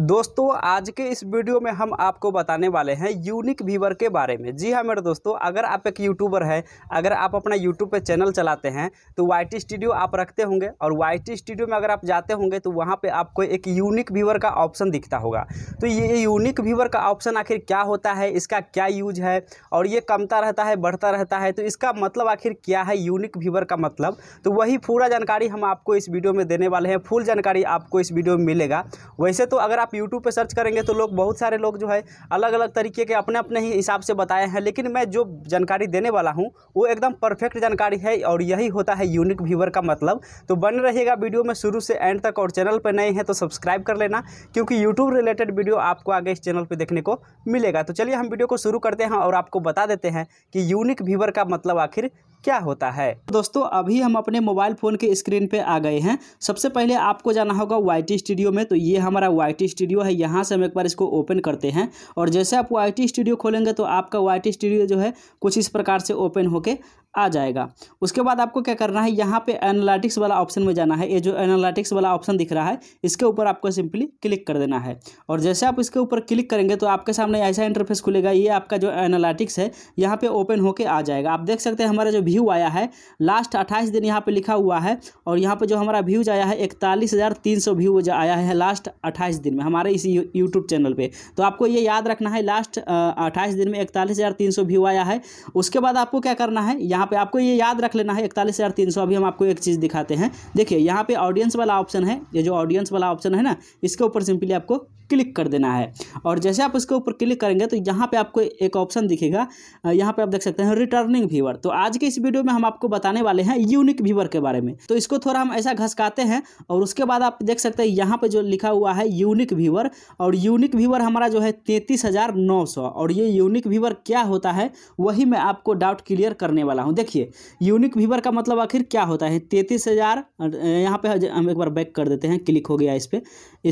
दोस्तों आज के इस वीडियो में हम आपको बताने वाले हैं यूनिक व्यूवर के बारे में जी हाँ मेरे दोस्तों अगर आप एक यूट्यूबर है अगर आप अपना यूट्यूब पे चैनल चलाते हैं तो वाई टी स्टूडियो आप रखते होंगे और वाई टी स्टूडियो में अगर आप जाते होंगे तो वहाँ पे आपको एक यूनिक व्यूवर का ऑप्शन दिखता होगा तो ये यूनिक व्यूवर का ऑप्शन आखिर क्या होता है इसका क्या यूज है और ये कमता रहता है बढ़ता रहता है तो इसका मतलब आखिर क्या है यूनिक व्यूवर का मतलब तो वही पूरा जानकारी हम आपको इस वीडियो में देने वाले हैं फुल जानकारी आपको इस वीडियो में मिलेगा वैसे तो अगर आप यूट्यूब पर सर्च करेंगे तो लोग बहुत सारे लोग जो है अलग अलग तरीके के अपने अपने ही हिसाब से बताए हैं लेकिन मैं जो जानकारी देने वाला हूँ वो एकदम परफेक्ट जानकारी है और यही होता है यूनिक व्यूवर का मतलब तो बने रहिएगा वीडियो में शुरू से एंड तक और चैनल पर नए हैं तो सब्सक्राइब कर लेना क्योंकि यूट्यूब रिलेटेड वीडियो आपको आगे इस चैनल पर देखने को मिलेगा तो चलिए हम वीडियो को शुरू करते हैं और आपको बता देते हैं कि यूनिक व्यूवर का मतलब आखिर क्या होता है दोस्तों अभी हम अपने मोबाइल फ़ोन के स्क्रीन पे आ गए हैं सबसे पहले आपको जाना होगा वाई स्टूडियो में तो ये हमारा वाई स्टूडियो है यहाँ से हम एक बार इसको ओपन करते हैं और जैसे आप वाई स्टूडियो खोलेंगे तो आपका वाई स्टूडियो जो है कुछ इस प्रकार से ओपन होके आ जाएगा उसके बाद आपको क्या करना है यहाँ पे एनालिटिक्स वाला ऑप्शन में जाना है ये जो एनालिटिक्स वाला ऑप्शन दिख रहा है इसके ऊपर आपको सिंपली क्लिक कर देना है और जैसे आप इसके ऊपर क्लिक करेंगे तो आपके सामने ऐसा इंटरफेस खुलेगा ये आपका जो एनालिटिक्स है यहाँ पर ओपन होकर आ जाएगा आप देख सकते हैं हमारा जो व्यू आया है लास्ट अट्ठाईस दिन यहाँ पर लिखा हुआ है और यहाँ पर जो हमारा व्यूज आया है इकतालीस जो आया है लास्ट अट्ठाईस दिन में हमारे इस यूट्यूब चैनल पर तो आपको ये याद रखना है लास्ट अट्ठाईस दिन में इकतालीस व्यू आया है उसके बाद आपको क्या करना है यहाँ यहाँ पे आपको ये याद रख लेना है इकतालीस हज़ार तीन सौ अभी हम आपको एक चीज़ दिखाते हैं देखिए यहाँ पे ऑडियंस वाला ऑप्शन है ये जो ऑडियंस वाला ऑप्शन है ना इसके ऊपर सिंपली आपको क्लिक कर देना है और जैसे आप इसके ऊपर क्लिक करेंगे तो यहाँ पर आपको एक ऑप्शन दिखेगा यहाँ पर आप देख सकते हैं रिटर्निंग व्यूवर तो आज के इस वीडियो में हम आपको बताने वाले हैं यूनिक व्यूवर के बारे में तो इसको थोड़ा हम ऐसा घसकाते हैं और उसके बाद आप देख सकते हैं यहाँ पर जो लिखा हुआ है यूनिक व्यूवर और यूनिक व्यूवर हमारा जो है तैंतीस हज़ार नौ सौ और ये यूनिक व्यूवर क्या होता है वही मैं आपको डाउट क्लियर करने वाला हूँ देखिए यूनिक व्यूवर का मतलब आखिर क्या होता है तैंतीस हज़ार यहाँ पर हम एक बार बैक कर देते हैं क्लिक हो गया इस पर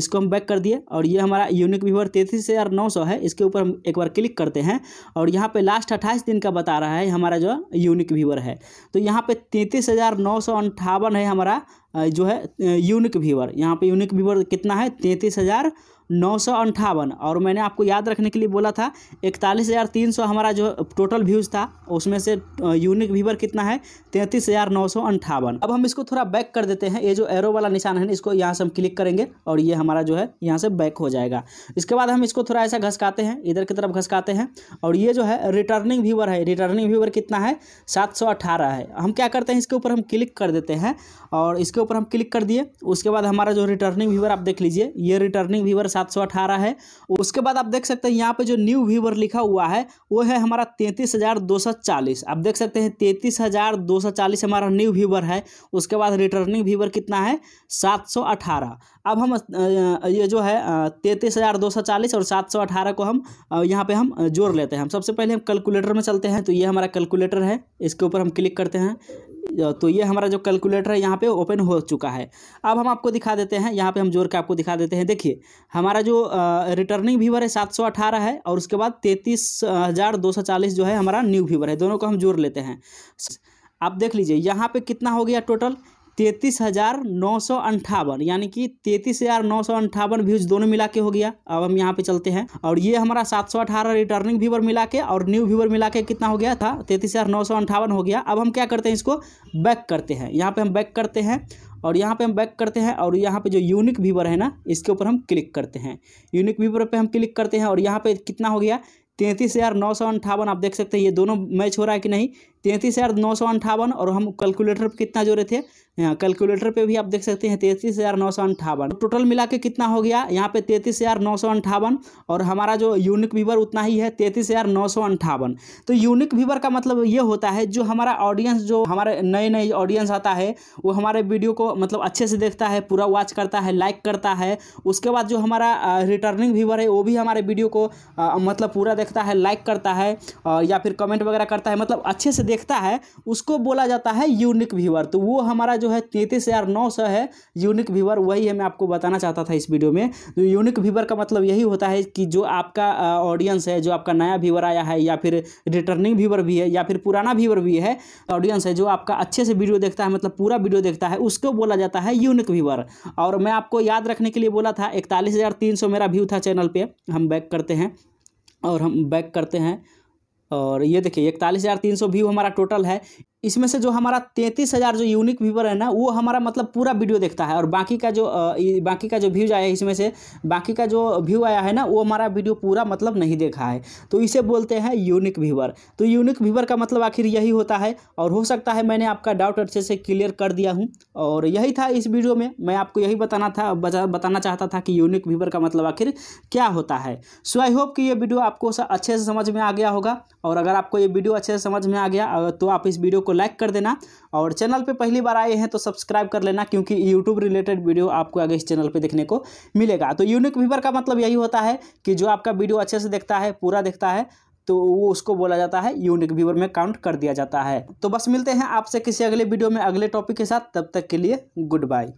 इसको हम बैक कर दिए और ये हम हमारा यूनिक व्यूअर तैंतीस हज़ार नौ सौ है इसके ऊपर हम एक बार क्लिक करते हैं और यहाँ पे लास्ट अट्ठाईस दिन का बता रहा है हमारा जो यूनिक व्यूअर है तो यहाँ पे तैंतीस हज़ार नौ सौ अंठावन है हमारा जो है यूनिक व्यूअर यहाँ पे यूनिक व्यूअर कितना है तैंतीस हज़ार नौ सौ अंठावन और मैंने आपको याद रखने के लिए बोला था इकतालीस हज़ार तीन सौ हमारा जो टोटल व्यूज़ था उसमें से यूनिक व्यूवर कितना है तैंतीस हज़ार नौ सौ अंठावन अब हम इसको थोड़ा बैक कर देते हैं ये जो एरो वाला निशान है इसको यहाँ से हम क्लिक करेंगे और ये हमारा जो है यहाँ से बैक हो जाएगा इसके बाद हम इसको थोड़ा ऐसा घसकाते हैं इधर की तरफ घसकाते हैं और ये जो है रिटर्निंग व्यूवर है रिटर्निंग व्यूवर कितना है सात सौ अठारह है हम क्या करते हैं इसके ऊपर हम क्लिक कर देते हैं और इसके ऊपर हम क्लिक कर दिए उसके बाद हमारा जो रिटर्निंग व्यूवर आप देख लीजिए ये रिटर्निंग व्यूवर सात सात सौ अठारह है उसके बाद आप देख सकते हैं यहाँ पे जो न्यू व्यूवर लिखा हुआ है वो है हमारा तैंतीस हज़ार दो सौ चालीस आप देख सकते हैं तैंतीस हज़ार दो सौ चालीस हमारा न्यू व्यूवर है उसके बाद रिटर्निंग व्यूवर कितना है सात सौ अठारह अब हम ये जो है तैंतीस हज़ार दो सौ चालीस और सात सौ अठारह को हम यहाँ पे हम जोड़ लेते हैं हम सबसे पहले हम कैलकुलेटर में चलते हैं तो ये हमारा कैलकुलेटर है इसके ऊपर हम क्लिक करते हैं तो ये हमारा जो कैलकुलेटर है यहाँ पे ओपन हो चुका है अब हम आपको दिखा देते हैं यहाँ पे हम जोड़ के आपको दिखा देते हैं देखिए हमारा जो रिटर्निंग व्यूवर है सात सौ अठारह है और उसके बाद तैंतीस हज़ार दो सौ चालीस जो है हमारा न्यू व्यूवर है दोनों को हम जोड़ लेते हैं आप देख लीजिए यहाँ पर कितना हो गया टोटल तैंतीस हज़ार नौ सौ अंठावन यानी कि तैंतीस हज़ार नौ सौ अंठावन व्यूज़ दोनों मिला के हो गया अब हम यहाँ पे चलते हैं और ये हमारा सात सौ अठारह रिटर्निंग व्यूवर मिला के और न्यू व्यूवर मिला के कितना हो गया था तैतीस हज़ार नौ सौ अंठावन हो गया अब हम क्या करते हैं इसको बैक करते हैं यहाँ पर हम बैक करते हैं और यहाँ पे हम बैक करते हैं और यहाँ पे जो यूनिक व्यूवर है ना इसके ऊपर हम क्लिक करते हैं यूनिक व्यूवर पर हम क्लिक करते हैं और यहाँ पे कितना हो गया तैंतीस हज़ार नौ सौ अंठावन आप देख सकते हैं ये दोनों मैच हो रहा है कि नहीं तैंतीस हज़ार नौ सौ अंठावन और हम कैलकुलेटर पर कितना जोड़े थे कैलकुलेटर पे भी आप देख सकते हैं तैंतीस हज़ार नौ सौ अंठावन टोटल तो मिला के कितना हो गया यहाँ पे तैंतीस हज़ार नौ सौ अंठावन और हमारा जो यूनिक वीवर उतना ही है तैंतीस हज़ार नौ सौ अंठावन तो यूनिक वीवर का मतलब ये होता है जो हमारा ऑडियंस जो हमारे नए नए ऑडियंस आता है वो हमारे वीडियो को मतलब अच्छे से देखता है पूरा वॉच करता है लाइक करता है उसके बाद जो हमारा रिटर्निंग व्यूवर है वो भी हमारे वीडियो को मतलब पूरा देखता है लाइक करता है या फिर कमेंट वगैरह करता है मतलब अच्छे से देखता है उसको बोला जाता है यूनिक व्यूअर तो वो हमारा जो है तैंतीस हज़ार नौ सौ है यूनिक व्यूअर वही है मैं आपको बताना चाहता था इस वीडियो में तो यूनिक व्यूअर का मतलब यही होता है कि जो आपका ऑडियंस है जो आपका नया व्यूअर आया है या फिर रिटर्निंग व्यूअर भी है या फिर पुराना व्यूअर भी है ऑडियंस है जो आपका अच्छे से वीडियो देखता है मतलब पूरा वीडियो देखता है उसको बोला जाता है यूनिक व्यूअर और मैं आपको याद रखने के लिए बोला था इकतालीस मेरा व्यू था चैनल पर हम बैक करते हैं और हम बैक करते हैं और ये देखिए इकतालीस हज़ार तीन सौ व्यू हमारा टोटल है इसमें से जो हमारा तैंतीस हज़ार जो यूनिक व्यूवर है ना वो हमारा मतलब पूरा वीडियो देखता है और बाकी का जो बाकी का जो व्यूज आया है इसमें से बाकी का जो व्यू आया है ना वो हमारा वीडियो पूरा मतलब नहीं देखा है तो इसे बोलते हैं यूनिक व्यूवर तो यूनिक व्यूवर का मतलब आखिर यही होता है और हो सकता है मैंने आपका डाउट अच्छे से क्लियर कर दिया हूँ और यही था इस वीडियो में मैं आपको यही बताना था बताना चाहता था कि यूनिक व्यूवर का मतलब आखिर क्या होता है सो आई होप कि ये वीडियो आपको अच्छे से समझ में आ गया होगा और अगर आपको ये वीडियो अच्छे से समझ में आ गया तो आप इस वीडियो को लाइक कर देना और चैनल पे पहली बार आए हैं तो सब्सक्राइब कर लेना क्योंकि यूट्यूब रिलेटेड वीडियो आपको आगे इस चैनल पे देखने को मिलेगा तो यूनिक व्यूवर का मतलब यही होता है कि जो आपका वीडियो अच्छे से देखता है पूरा देखता है तो वो उसको बोला जाता है यूनिक व्यूवर में काउंट कर दिया जाता है तो बस मिलते हैं आपसे किसी अगले वीडियो में अगले टॉपिक के साथ तब तक के लिए गुड बाय